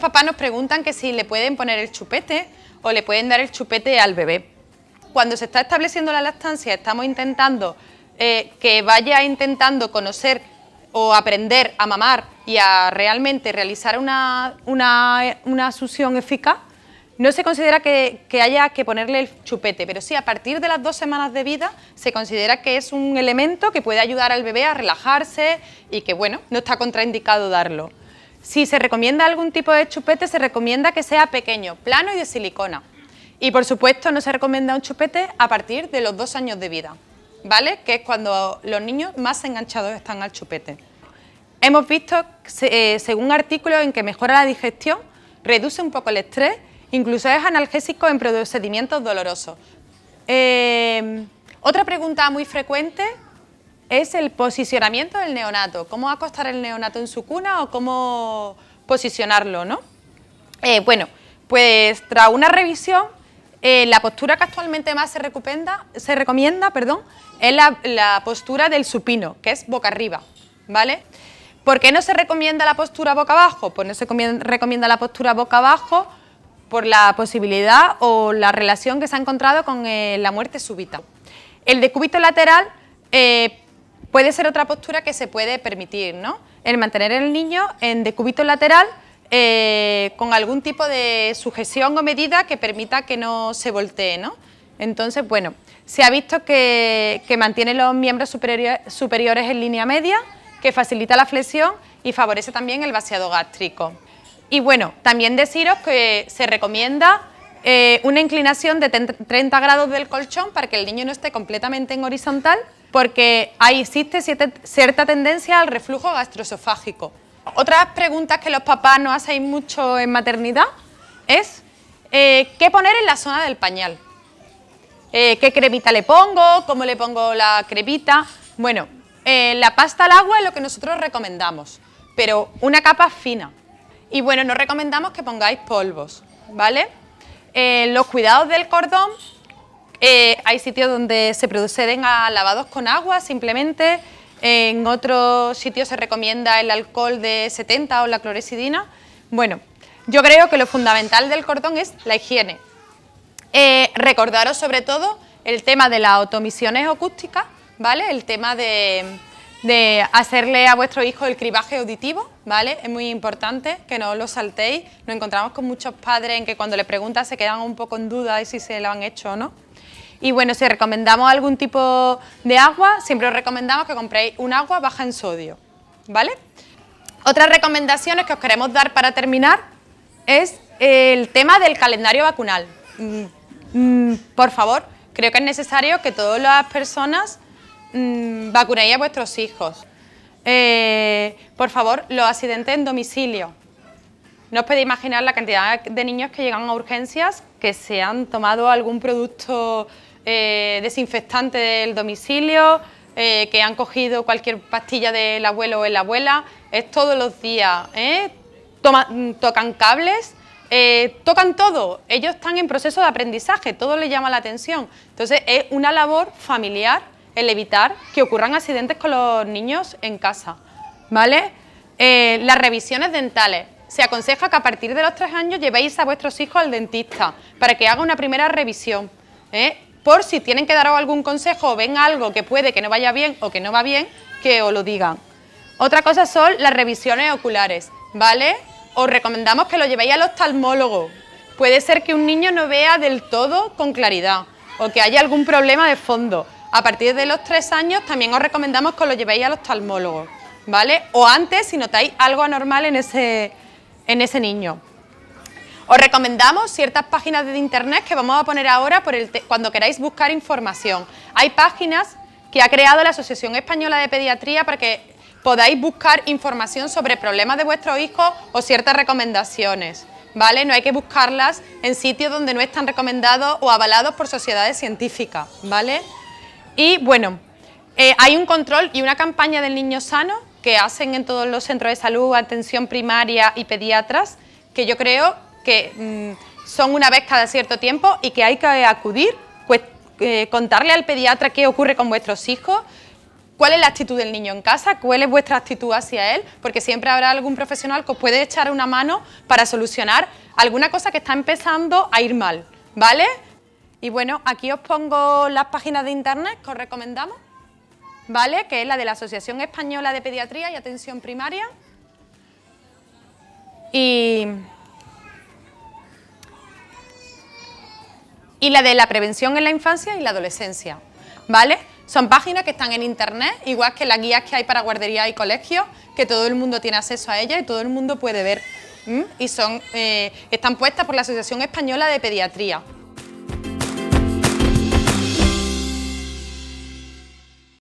papás nos preguntan que si le pueden poner el chupete o le pueden dar el chupete al bebé. Cuando se está estableciendo la lactancia, estamos intentando eh, que vaya intentando conocer o aprender a mamar y a realmente realizar una, una, eficaz, no se considera que, que, haya que ponerle el chupete, pero sí a partir de las dos semanas de vida se considera que es un elemento que puede ayudar al bebé a relajarse y que, bueno, no está contraindicado darlo. Si se recomienda algún tipo de chupete, se recomienda que sea pequeño, plano y de silicona. Y por supuesto, no se recomienda un chupete a partir de los dos años de vida, ¿vale? Que es cuando los niños más enganchados están al chupete. Hemos visto, eh, según artículos, en que mejora la digestión, reduce un poco el estrés, incluso es analgésico en procedimientos dolorosos. Eh, otra pregunta muy frecuente es el posicionamiento del neonato. ¿Cómo acostar el neonato en su cuna o cómo posicionarlo, no? Eh, bueno, pues tras una revisión, eh, la postura que actualmente más se, se recomienda perdón, es la, postura del supino, que es boca arriba, ¿vale? ¿Por qué no se recomienda la postura boca abajo? Pues no se recomienda la postura boca abajo por la posibilidad o la relación que se ha encontrado con eh, la muerte súbita. El decúbito lateral puede ser otra postura que se puede permitir, ¿no? El mantener el niño en decúbito lateral eh, con algún tipo de sujeción o medida que permita que no se voltee, ¿no? Entonces, bueno, se ha visto que, mantiene los miembros superiores en línea media, que facilita la flexión y favorece también el vaciado gástrico. Y bueno, también deciros que se recomienda eh, una inclinación de 30 grados del colchón para que el niño no esté completamente en horizontal, porque ahí existe cierta tendencia al reflujo gastroesofágico. Otras preguntas que los papás no hacéis mucho en maternidad es eh, qué poner en la zona del pañal. Eh, ¿Qué cremita le pongo? ¿Cómo le pongo la cremita? Bueno, la pasta al agua es lo que nosotros recomendamos, pero una capa fina. Y bueno, no recomendamos que pongáis polvos, ¿vale? Eh, los cuidados del cordón, eh, hay sitios donde se proceden a lavados con agua simplemente, en otros sitios se recomienda el alcohol de 70 o la cloresidina. Bueno, yo creo que lo fundamental del cordón es la higiene. Eh, recordaros sobre todo el tema de las automisiones acústicas, ¿vale? El tema de de hacerle a vuestro hijo el cribaje auditivo, ¿vale? Es muy importante que no lo saltéis. Nos encontramos con muchos padres en que cuando le preguntan se quedan un poco en duda de si se lo han hecho o no. Y bueno, si recomendamos algún tipo de agua, siempre os recomendamos que compréis un agua baja en sodio, ¿vale? Otras recomendaciones que os queremos dar para terminar es el tema del calendario vacunal. Mm, mm, por favor, creo que es necesario que todas las personas Mm, vacunéis a vuestros hijos. Eh, por favor, los accidentes en domicilio. No os podéis imaginar la cantidad de niños que llegan a urgencias que se han tomado algún producto eh, desinfectante del domicilio, eh, que han cogido cualquier pastilla del abuelo o la abuela. Es todos los días. tocan cables, tocan todo, ellos están en proceso de aprendizaje, todo les llama la atención. Entonces es una labor familiar el evitar que ocurran accidentes con los niños en casa, ¿vale? Eh, las revisiones dentales. Se aconseja que a partir de los tres años llevéis a vuestros hijos al dentista para que haga una primera revisión. ¿eh? Por si tienen que daros algún consejo o ven algo que puede que no vaya bien o que no va bien, que os lo digan. Otra cosa son las revisiones oculares, ¿vale? Os recomendamos que lo llevéis al oftalmólogo. Puede ser que un niño no vea del todo con claridad o que haya algún problema de fondo. A partir de los tres años también os recomendamos que lo llevéis al oftalmólogo, ¿vale? O antes si notáis algo anormal en ese, en ese niño. Os recomendamos ciertas páginas de internet que vamos a poner ahora por cuando queráis buscar información. Hay páginas que ha creado la Asociación Española de Pediatría para que podáis buscar información sobre problemas de vuestro hijo... o ciertas recomendaciones. ¿Vale? No hay que buscarlas en sitios donde no están recomendados o avalados por sociedades científicas, ¿vale? Y bueno, eh, hay un control y una campaña del niño sano que hacen en todos los centros de salud, atención primaria y pediatras, que yo creo que mm, son una vez cada cierto tiempo y que hay que acudir, pues, eh, contarle al pediatra qué ocurre con vuestros hijos, cuál es la actitud del niño en casa, cuál es vuestra actitud hacia él, porque siempre habrá algún profesional que os puede echar una mano para solucionar alguna cosa que está empezando a ir mal, ¿vale? Y bueno, aquí os pongo las páginas de internet que os recomendamos, ¿vale? Que es la de la Asociación Española de Pediatría y Atención Primaria. Y, la de la prevención en la infancia y la adolescencia, ¿vale? Son páginas que están en internet, igual que las guías que hay para guardería y colegios, que todo el mundo tiene acceso a ellas y todo el mundo puede ver. Y son, eh, están puestas por la Asociación Española de Pediatría.